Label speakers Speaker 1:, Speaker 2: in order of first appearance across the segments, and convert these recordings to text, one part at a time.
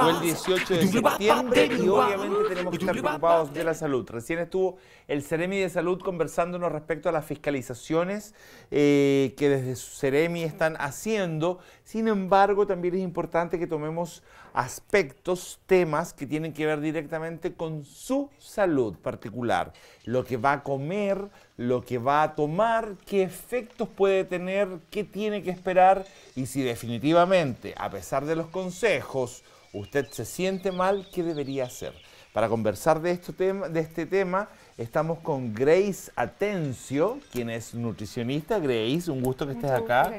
Speaker 1: el 18 de septiembre obviamente tenemos que estar preocupados de la salud. Recién estuvo el Ceremi de Salud conversándonos respecto a las fiscalizaciones eh, que desde su Ceremi están haciendo. Sin embargo, también es importante que tomemos aspectos, temas que tienen que ver directamente con su salud particular, lo que va a comer, lo que va a tomar, qué efectos puede tener, qué tiene que esperar y si definitivamente, a pesar de los consejos, usted se siente mal, ¿qué debería hacer? Para conversar de este, tema, de este tema, estamos con Grace Atencio, quien es nutricionista. Grace, un gusto que estés acá.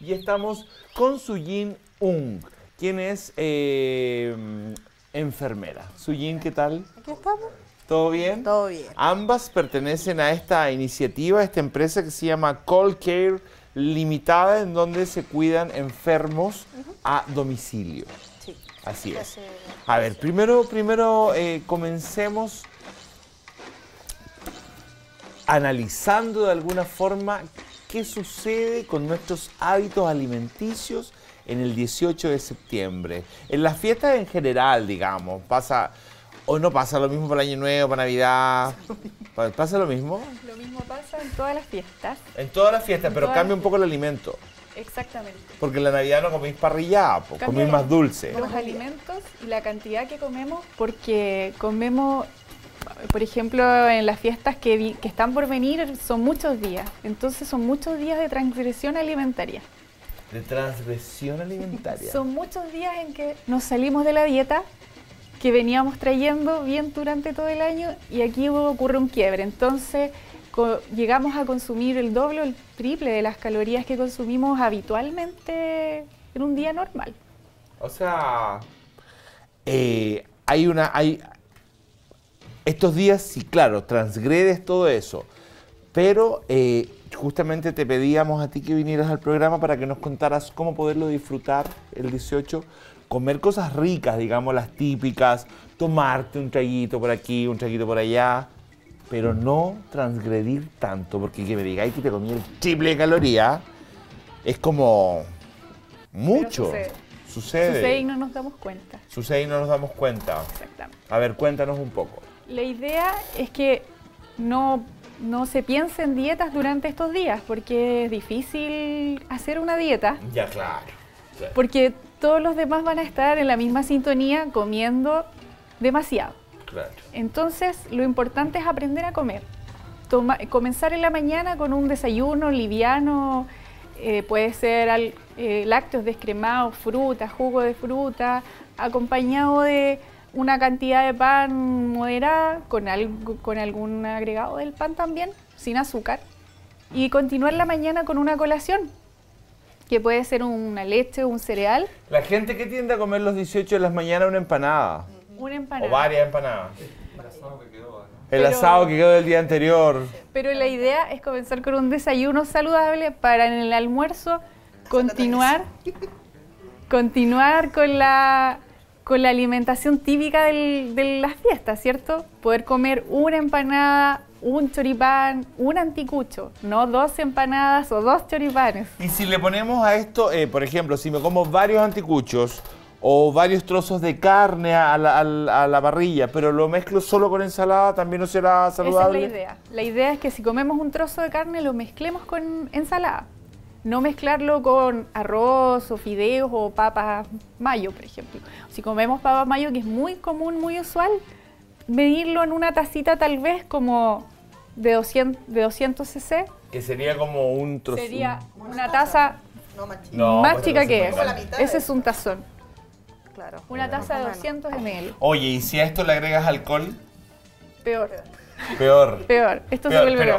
Speaker 1: Y estamos con Suyin Ung ¿Quién es em, enfermera. Suyin, ¿qué tal? Aquí estamos. ¿Todo bien? Todo bien. Ambas pertenecen a esta iniciativa, a esta empresa que se llama Call Care Limitada, en donde se cuidan enfermos a domicilio. Sí. Así es. A ver, primero, primero eh, comencemos analizando de alguna forma qué sucede con nuestros hábitos alimenticios en el 18 de septiembre. En las fiestas en general, digamos, pasa o no pasa lo mismo para el Año Nuevo, para Navidad. ¿Pasa lo mismo?
Speaker 2: Lo mismo pasa en todas las fiestas.
Speaker 1: En todas las fiestas, pero cambia un poco el alimento.
Speaker 2: Exactamente.
Speaker 1: Porque en la Navidad no coméis parrillada, coméis más dulce. Los
Speaker 2: alimentos y la cantidad que comemos, porque comemos, por ejemplo, en las fiestas que, que están por venir son muchos días. Entonces son muchos días de transgresión alimentaria
Speaker 1: de transgresión alimentaria. Son
Speaker 2: muchos días en que nos salimos de la dieta que veníamos trayendo bien durante todo el año y aquí ocurre un quiebre. Entonces llegamos a consumir el doble o el triple de las calorías que consumimos habitualmente en un día normal.
Speaker 1: O sea, eh, hay una... Hay, estos días sí, claro, transgredes todo eso, pero eh, justamente te pedíamos a ti que vinieras al programa para que nos contaras cómo poderlo disfrutar el 18, comer cosas ricas, digamos, las típicas, tomarte un traguito por aquí, un traguito por allá, pero no transgredir tanto, porque que me digáis que te comí el triple de caloría es como mucho. sucede. Sucede. Sucede y
Speaker 2: no nos damos cuenta.
Speaker 1: Sucede y no nos damos cuenta. Exactamente. A ver, cuéntanos un poco.
Speaker 2: La idea es que no no se piense en dietas durante estos días, porque es difícil hacer una dieta. Ya, claro. Porque todos los demás van a estar en la misma sintonía comiendo demasiado. Claro. Entonces, lo importante es aprender a comer. comenzar en la mañana con un desayuno liviano, eh, puede ser al, eh, lácteos descremados, fruta, jugo de fruta, acompañado de una cantidad de pan moderada, con, algo, con algún agregado del pan también, sin azúcar, y continuar la mañana con una colación, que puede ser una leche o un cereal.
Speaker 1: La gente que tiende a comer los 18 de la mañana? una empanada.
Speaker 2: Una empanada. O varias
Speaker 1: empanadas. El asado que quedó, El asado que quedó del día anterior.
Speaker 2: Pero la idea es comenzar con un desayuno saludable para en el almuerzo continuar, continuar con la con la alimentación típica de las fiestas, ¿cierto? Poder comer una empanada, un choripán, un anticucho, no dos empanadas o dos choripanes.
Speaker 1: Y si le ponemos a esto, eh, por ejemplo, si me como varios anticuchos o varios trozos de carne a la, parrilla, pero lo mezclo solo con ensalada, ¿también no será saludable? Esa es la
Speaker 2: idea. La idea es que si comemos un trozo de carne, lo mezclemos con ensalada no mezclarlo con arroz o fideos o papas mayo, por ejemplo. Si comemos papas mayo, que es muy común, muy usual, medirlo en una tacita tal vez como de 200, de 200 cc.
Speaker 1: Que sería como un trozo. Sería
Speaker 2: una taza
Speaker 1: no, más chica, pues, que eso.
Speaker 2: Ese es un tazón. Claro. Una taza de 200 ml.
Speaker 1: Oye, ¿y si a esto le agregas alcohol? Peor. Peor.
Speaker 2: Peor. Esto Peor, se vuelve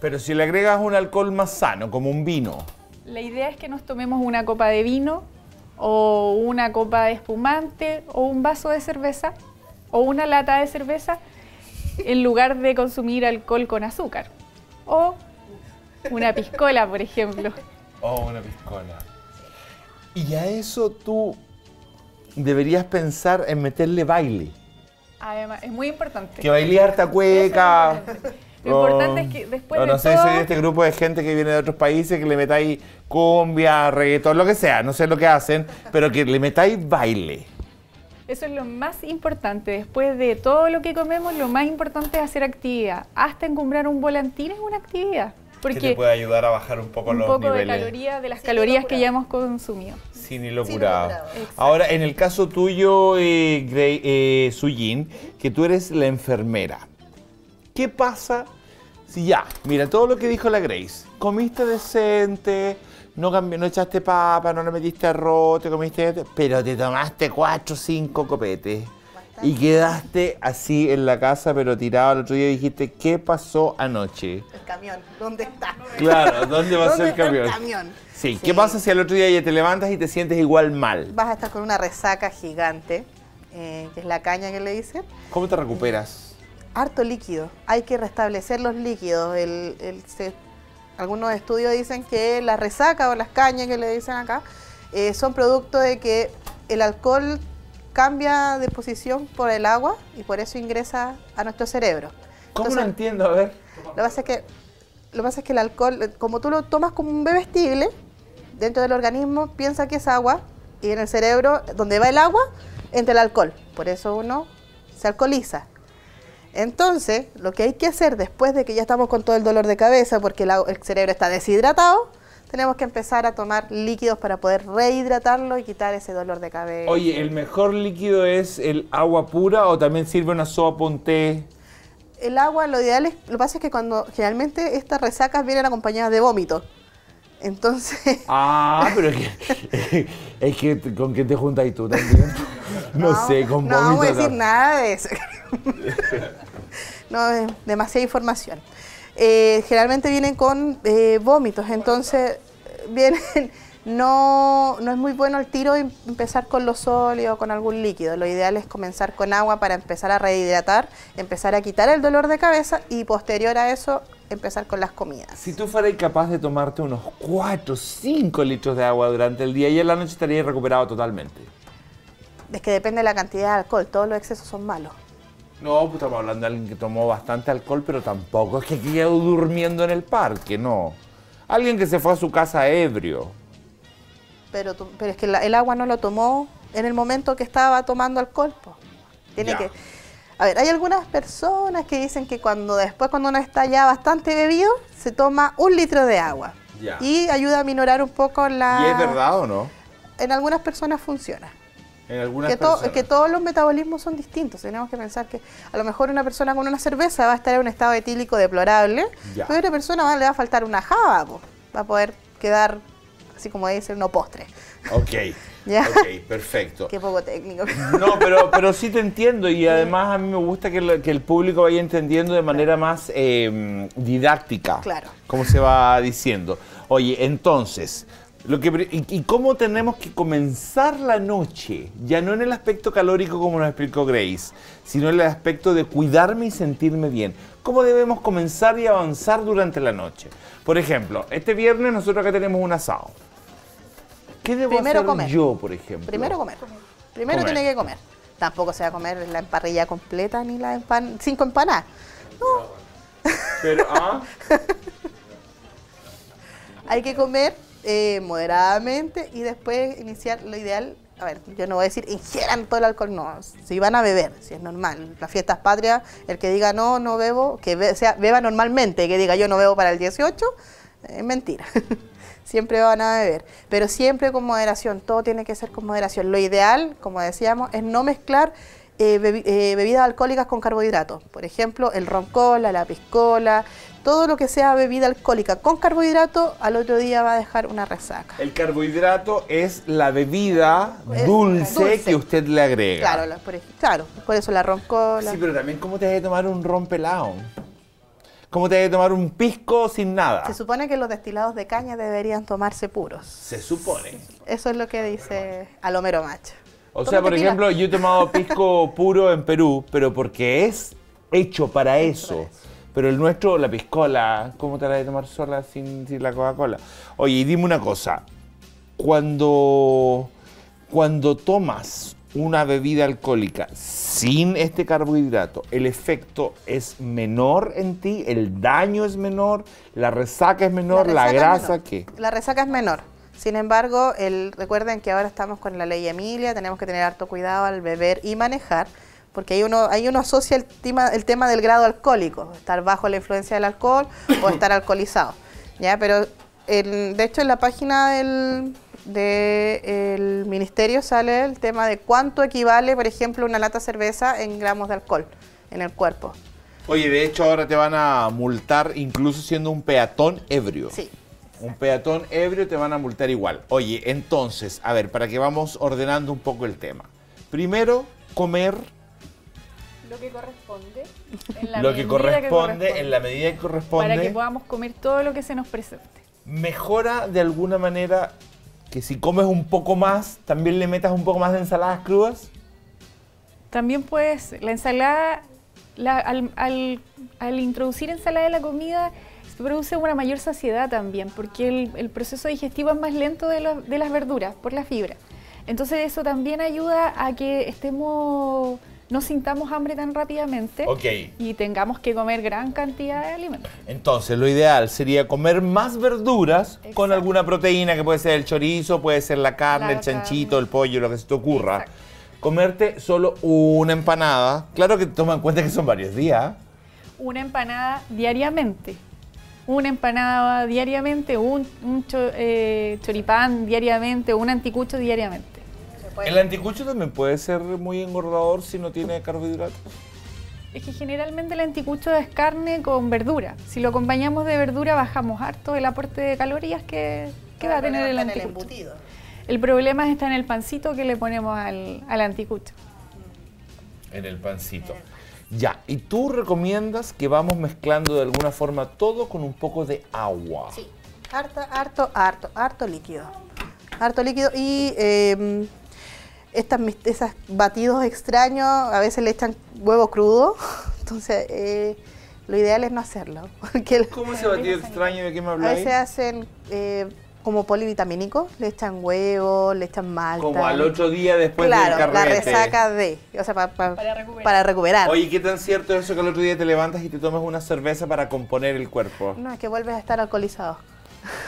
Speaker 1: pero si le agregas un alcohol más sano, como un vino.
Speaker 2: La idea es que nos tomemos una copa de vino o una copa de espumante o un vaso de cerveza o una lata de cerveza en lugar de consumir alcohol con azúcar. O una piscola, por ejemplo.
Speaker 1: O una piscola. Y a eso tú deberías pensar en meterle baile.
Speaker 2: Además, es muy
Speaker 1: importante. Que baile harta cueca. Lo importante oh. es que después de no sé soy este grupo de gente que viene de otros países que le metáis cumbia, reggaetón, lo que sea, no sé lo que hacen, pero que le metáis baile.
Speaker 2: Eso es lo más importante. Después de todo lo que comemos, lo más importante es hacer actividad. Hasta encumbrar un volantín es una actividad. Porque que te puede
Speaker 1: ayudar a bajar un poco un poco de caloría,
Speaker 2: de las calorías que ya hemos consumido.
Speaker 1: Sin locura Ahora, en el caso tuyo, eh, eh Suyin, que tú eres la enfermera. ¿Qué pasa si ya, mira, todo lo que dijo la Grace, comiste decente, no, no echaste papa, no le metiste arroz, te comiste, pero te tomaste cuatro o cinco copetes. Y quedaste así en la casa, pero tirado al otro día y dijiste, ¿qué pasó anoche?
Speaker 3: El camión, ¿dónde está?
Speaker 1: Claro, ¿dónde va a ser el camión? El camión? Sí, ¿qué pasa si al otro día ya te levantas y te sientes igual mal?
Speaker 3: Vas a estar con una resaca gigante, eh, que es la caña que le dicen.
Speaker 1: ¿Cómo te recuperas?
Speaker 3: harto líquido. Hay que restablecer los líquidos. El, algunos estudios dicen que la resaca o las cañas que le dicen acá eh, son producto de que el alcohol cambia de posición por el agua y por eso ingresa a nuestro cerebro. ¿Cómo lo
Speaker 1: entiendo? A ver.
Speaker 3: Lo que pasa es que lo que pasa es que el alcohol, como tú lo tomas como un bebestible, dentro del organismo piensa que es agua y en el cerebro, donde va el agua, entra el alcohol. Por eso uno se alcoholiza. Entonces, lo que hay que hacer después de que ya estamos con todo el dolor de cabeza, porque el cerebro está deshidratado, tenemos que empezar a tomar líquidos para poder rehidratarlo y quitar ese dolor de cabeza. Oye,
Speaker 1: ¿el mejor líquido es el agua pura o también sirve una sopa, un té?
Speaker 3: El agua, lo ideal es, lo que pasa es que cuando generalmente estas resacas vienen acompañadas de vómito. Entonces.
Speaker 1: Ah, pero es que, es que con qué te juntas y tú también. No, sé, con No vamos a decir
Speaker 3: nada de eso. no, demasiada información. Eh, generalmente vienen con eh, vómitos, entonces vienen... No, no es muy bueno el tiro em-, empezar con lo sólido, con algún líquido. Lo ideal es comenzar con agua para empezar a rehidratar, empezar a quitar el dolor de cabeza y posterior a eso empezar con las comidas.
Speaker 1: Si tú fueras capaz de tomarte unos 4 o 5 litros de agua durante el día y en la noche estarías recuperado totalmente.
Speaker 3: Es que depende de la cantidad de alcohol, todos los excesos son malos.
Speaker 1: No, pues estamos hablando de alguien que tomó bastante alcohol, pero tampoco es que quedó durmiendo en el parque, no. Alguien que se fue a su casa ebrio.
Speaker 3: Pero, pero es que el agua no lo tomó en el momento que estaba tomando alcohol. pues. Tiene que... A ver, hay algunas personas que dicen que cuando después, cuando uno está ya bastante bebido, se toma un litro de agua. Y ayuda a minorar un poco la... ¿Y es verdad o no? En algunas personas funciona que, todos los metabolismos son distintos. Tenemos que pensar que a lo mejor una persona con una cerveza va a estar en un estado etílico deplorable, pero a otra persona le va a faltar una java, va a poder quedar, así como dice, no postre.
Speaker 1: Ok. perfecto.
Speaker 3: Qué poco técnico.
Speaker 1: No, pero, pero sí te entiendo y además a mí me gusta que, el público vaya entendiendo de manera más em, didáctica. Claro. Cómo se va diciendo. Oye, entonces, y, cómo tenemos que comenzar la noche, ya no en el aspecto calórico como nos explicó Grace, sino en el aspecto de cuidarme y sentirme bien. ¿Cómo debemos comenzar y avanzar durante la noche? Por ejemplo, este viernes nosotros acá tenemos un asado. ¿Qué debo Primero hacer comer. yo, por ejemplo? Primero comer.
Speaker 3: Primero tiene que comer. Tampoco se va a comer la emparrilla completa ni la empan cinco empanadas. No. Ah, Pero, ¿ah? Hay que comer eh, moderadamente y después iniciar lo ideal. A ver, yo no voy a decir ingieran todo el alcohol, no. Si van a beber, si es normal. Las fiestas patrias, el que diga no, no bebo, que sea, beba normalmente, que diga yo no bebo para el 18, eh, es mentira. siempre van a beber. Pero siempre con moderación, todo tiene que ser con moderación. Lo ideal, como decíamos, es no mezclar eh, eh, bebidas alcohólicas con carbohidratos. Por ejemplo, el roncola, la piscola, todo lo que sea bebida alcohólica con carbohidrato, al otro día va a dejar una resaca.
Speaker 1: El carbohidrato es la bebida dulce, que usted le agrega. Claro,
Speaker 3: por, claro, por eso la roncola. Sí,
Speaker 1: pero también cómo te de tomar un ron pelado. ¿Cómo te de tomar un pisco sin nada? Se
Speaker 3: supone que los destilados de caña deberían tomarse puros. Se supone. Eso es lo que dice Alomero Macho. O sea, por ejemplo, yo he
Speaker 1: tomado pisco puro en Perú, pero porque es hecho para eso. Pero el nuestro, la piscola, ¿cómo te la de tomar sola sin, la Coca-Cola? Oye, y dime una cosa. Cuando, cuando tomas una bebida alcohólica sin este carbohidrato, el efecto es menor en ti, el daño es menor, la resaca es menor, la, grasa, ¿qué?
Speaker 3: La resaca es menor. Sin embargo, el, recuerden que ahora estamos con la ley Emilia, tenemos que tener harto cuidado al beber y manejar, porque ahí uno, ahí uno asocia el tema, el tema del grado alcohólico, estar bajo la influencia del alcohol o estar alcoholizado. ¿ya? Pero de hecho en la página del, del ministerio sale el tema de cuánto equivale, por ejemplo, una lata de cerveza en gramos de alcohol en el
Speaker 1: cuerpo. Oye, de hecho ahora te van a multar incluso siendo un peatón ebrio. Sí. Un peatón ebrio te van a multar igual. Oye, entonces, a ver, para que vamos ordenando un poco el tema. Primero, comer
Speaker 2: lo que corresponde en la lo que corresponde, en la medida
Speaker 1: que corresponde para que
Speaker 2: podamos comer todo lo que se nos presente
Speaker 1: mejora de alguna manera que si comes un poco más también le metas un poco más de ensaladas crudas
Speaker 2: también puedes la ensalada al, al introducir ensalada en la comida produce una mayor saciedad también, porque el, proceso digestivo es más lento de, las verduras, por la fibra. Entonces eso también ayuda a que estemos, no sintamos hambre tan rápidamente y tengamos que comer gran cantidad de alimentos.
Speaker 1: Entonces lo ideal sería comer más verduras con alguna proteína, que puede ser el chorizo, puede ser la carne, el chanchito, el pollo, lo que se te ocurra. Comerte solo una empanada, claro que toma en cuenta que son varios días.
Speaker 2: Una empanada diariamente una empanada diariamente, un, eh, choripán diariamente, un anticucho diariamente.
Speaker 1: ¿El anticucho también puede ser muy engordador si no tiene carbohidratos?
Speaker 2: Es que generalmente el anticucho es carne con verdura. Si lo acompañamos de verdura, bajamos harto el aporte de calorías que, que va a tener el anticucho. el, el problema está en el pancito que le ponemos al anticucho.
Speaker 1: En el pancito. Ya, y tú recomiendas que vamos mezclando de alguna forma todo con un poco de agua. Sí,
Speaker 3: harto, harto, harto, harto líquido. Harto líquido y eh, estas, esas batidos extraños a veces le echan huevo crudo, entonces eh, lo ideal es no hacerlo.
Speaker 1: ¿Cómo ese batido extraño de qué me habláis? A veces
Speaker 3: hacen... Eh, como polivitamínico, le echan huevo, le echan malta. Como al otro
Speaker 1: día después la resaca
Speaker 3: de, o sea, para, recuperar.
Speaker 1: Oye, ¿qué tan cierto es eso que al otro día te levantas y te tomas una cerveza para componer el cuerpo?
Speaker 3: No, es que vuelves a estar alcoholizado.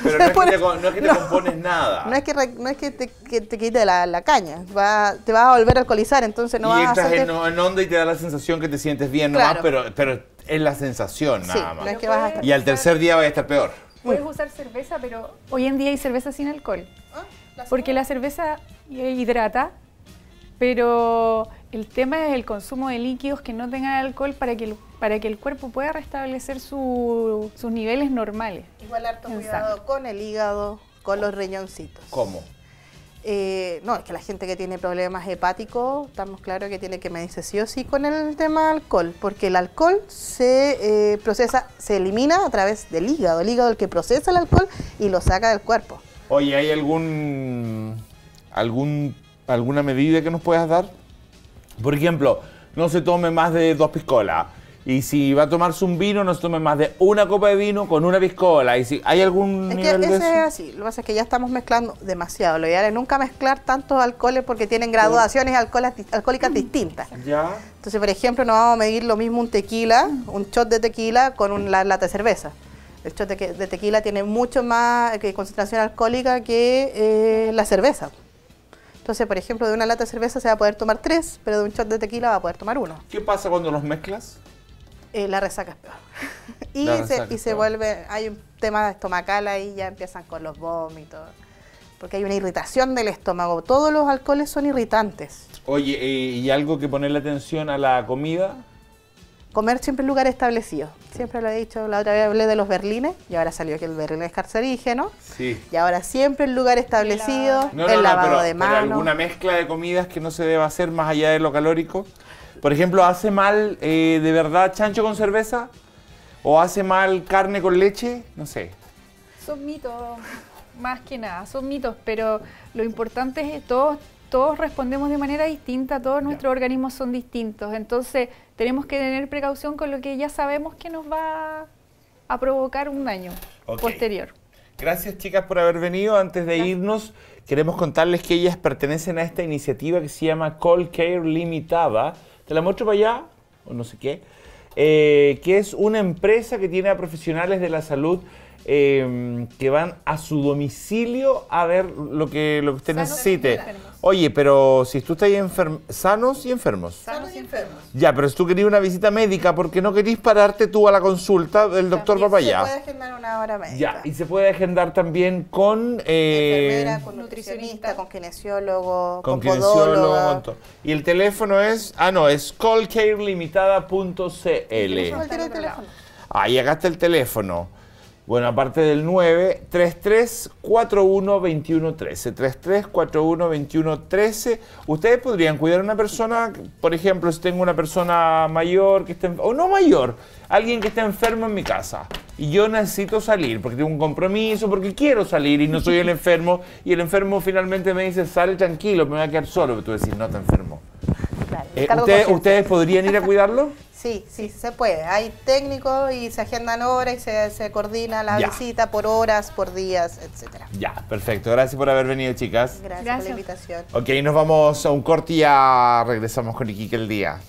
Speaker 1: Pero no es que te, compones
Speaker 3: nada. No es que, no es que te, quite la, caña. te vas a volver a alcoholizar, entonces no y vas a sentir... estás
Speaker 1: en, onda y te da la sensación que te sientes bien no más, pero, pero es la sensación nada más. y al tercer día vas a estar peor
Speaker 2: puedes usar cerveza, pero hoy en día hay cerveza sin alcohol. Ah, porque la cerveza hidrata, pero el tema es el consumo de líquidos que no tengan alcohol para que el, para que el cuerpo pueda restablecer sus niveles normales.
Speaker 3: Igual harto cuidado con el hígado, con los riñoncitos. ¿Cómo? Eh, no, es que la gente que tiene problemas hepáticos, estamos claros que tiene que medirse sí o sí con el tema alcohol, porque el alcohol se eh, procesa, se elimina a través del hígado, el hígado el que procesa el alcohol y lo saca del cuerpo.
Speaker 1: Oye, ¿hay algún, algún alguna medida que nos puedas dar? Por ejemplo, no se tome más de dos piscolas y si va a tomarse un vino, no se tome más de una copa de vino con una piscola. Y si hay algún nivel que de eso? es así.
Speaker 3: Lo que pasa es que ya estamos mezclando demasiado. Lo ideal es nunca mezclar tantos alcoholes porque tienen graduaciones alcohólicas distintas. Ya. Entonces, por ejemplo, no vamos a medir lo mismo un tequila, un shot de tequila con una lata de cerveza. El shot de, tequila tiene mucho más eh, concentración alcohólica que eh, la cerveza. Entonces, por ejemplo, de una lata de cerveza se va a poder tomar tres, pero de un shot de tequila va a poder tomar uno.
Speaker 1: ¿Qué pasa cuando los mezclas?
Speaker 3: Eh, la resaca es peor.
Speaker 1: y, se, y se
Speaker 3: vuelve, hay un tema estomacal ahí, ya empiezan con los vómitos, porque hay una irritación del estómago. Todos los alcoholes son irritantes.
Speaker 1: Oye, eh, ¿y algo que ponerle atención a la comida?
Speaker 3: comer siempre en lugar establecido. Siempre lo he dicho, la otra vez hablé de los berlines y ahora salió que el berlín es carcerígeno. Sí. Y ahora siempre en lugar establecido, no, el no, lavado no, pero, de
Speaker 1: alguna mezcla de comidas que no se deba hacer más allá de lo calórico. Por ejemplo, ¿hace mal eh, de verdad chancho con cerveza? ¿O hace mal carne con leche? No sé. Son
Speaker 2: mitos, más que nada, son mitos, pero lo importante es que todos todos respondemos de manera distinta, todos nuestros organismos son distintos, entonces tenemos que tener precaución con lo que ya sabemos que nos va a provocar un daño
Speaker 1: posterior. Gracias chicas por haber venido. Antes de irnos, queremos contarles que ellas pertenecen a esta iniciativa que se llama Call Care Limitada. Te la muestro para allá, o no sé qué. Eh, que es una empresa que tiene a profesionales de la salud Em, que van a su domicilio a ver lo que, lo usted necesite. Oye, pero si tú estás sanos y enfermos. Sanos y enfermos. Ya, pero si tú querías una visita médica porque no querías pararte tú a la consulta del doctor papaya. Se puede
Speaker 3: agendar una hora médica. Ya,
Speaker 1: y se puede agendar también con... Eh,
Speaker 3: con nutricionista, con kinesiólogo, con, con
Speaker 1: y el teléfono es... Ah, no, es callcarelimitada.cl. Ahí acá está el teléfono. Bueno, aparte del 9, 33412113. 33412113. Ustedes podrían cuidar a una persona, por ejemplo, si tengo una persona mayor que esté, o no mayor, alguien que está enfermo en mi casa y yo necesito salir porque tengo un compromiso, porque quiero salir y no soy el enfermo y el enfermo finalmente me dice, sale tranquilo, me voy a quedar solo, pero tú decís, no está enfermo. Eh, ¿Ustedes podrían ir a cuidarlo?
Speaker 3: Sí, sí, se puede. Hay técnicos y se agendan horas y se, coordina la visita por horas, por días, etc.
Speaker 1: Ya, perfecto. Gracias por haber venido, chicas.
Speaker 3: Gracias, por la invitación.
Speaker 1: Ok, nos vamos a un corte y ya regresamos con Iquique el día.